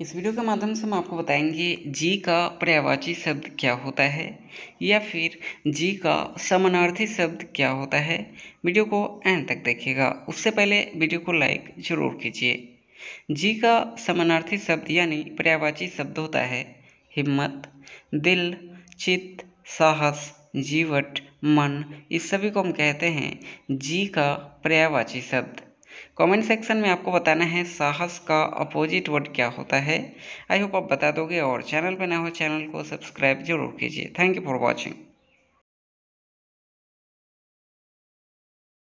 इस वीडियो के माध्यम से हम आपको बताएंगे जी का पर्यावाची शब्द क्या होता है या फिर जी का समानार्थी शब्द क्या होता है वीडियो को एंड तक देखिएगा उससे पहले वीडियो को लाइक जरूर कीजिए जी का समानार्थी शब्द यानी पर्यावाची शब्द होता है हिम्मत दिल चित्त साहस जीवट मन इस सभी को हम कहते हैं जी का पर्यावाची शब्द कमेंट सेक्शन में आपको बताना है साहस का अपोजिट वर्ड क्या होता है आई होप आप बता दोगे और चैनल पर ना हो चैनल को सब्सक्राइब जरूर कीजिए थैंक यू फॉर वॉचिंग